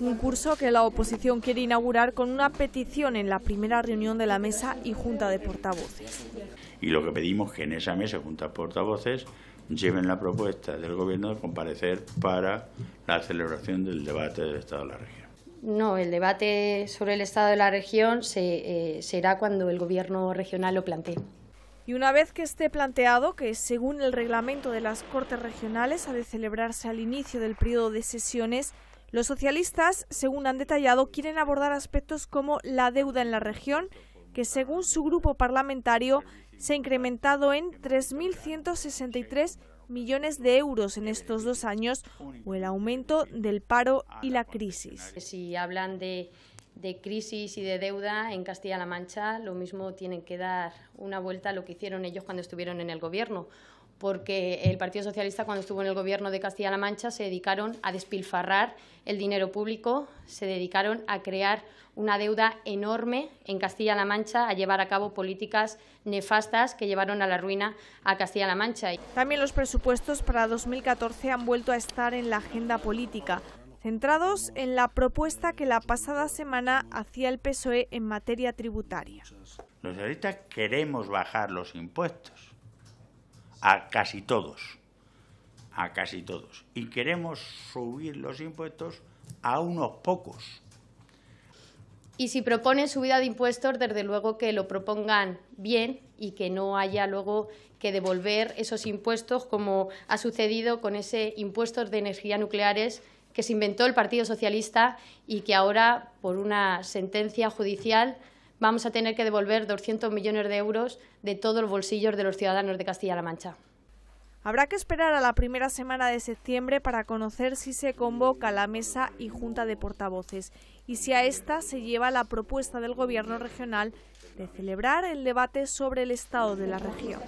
un curso que la oposición quiere inaugurar con una petición en la primera reunión de la mesa y junta de portavoces. Y lo que pedimos que en esa mesa junta de portavoces lleven la propuesta del gobierno de comparecer para la celebración del debate del Estado de la región. No, el debate sobre el Estado de la región eh, será cuando el gobierno regional lo plantee. Y una vez que esté planteado, que según el reglamento de las Cortes Regionales ha de celebrarse al inicio del periodo de sesiones, los socialistas, según han detallado, quieren abordar aspectos como la deuda en la región, que según su grupo parlamentario se ha incrementado en 3.163 millones de euros en estos dos años, o el aumento del paro y la crisis. Si hablan de de crisis y de deuda en Castilla-La Mancha, lo mismo tienen que dar una vuelta a lo que hicieron ellos cuando estuvieron en el Gobierno, porque el Partido Socialista cuando estuvo en el Gobierno de Castilla-La Mancha se dedicaron a despilfarrar el dinero público, se dedicaron a crear una deuda enorme en Castilla-La Mancha, a llevar a cabo políticas nefastas que llevaron a la ruina a Castilla-La Mancha. También los presupuestos para 2014 han vuelto a estar en la agenda política centrados en la propuesta que la pasada semana hacía el PSOE en materia tributaria. Los socialistas queremos bajar los impuestos a casi todos, a casi todos, y queremos subir los impuestos a unos pocos. Y si proponen subida de impuestos, desde luego que lo propongan bien y que no haya luego que devolver esos impuestos como ha sucedido con ese impuesto de energía nucleares que se inventó el Partido Socialista y que ahora, por una sentencia judicial, vamos a tener que devolver 200 millones de euros de todos los bolsillos de los ciudadanos de Castilla-La Mancha. Habrá que esperar a la primera semana de septiembre para conocer si se convoca la mesa y junta de portavoces y si a esta se lleva la propuesta del Gobierno regional de celebrar el debate sobre el estado de la región.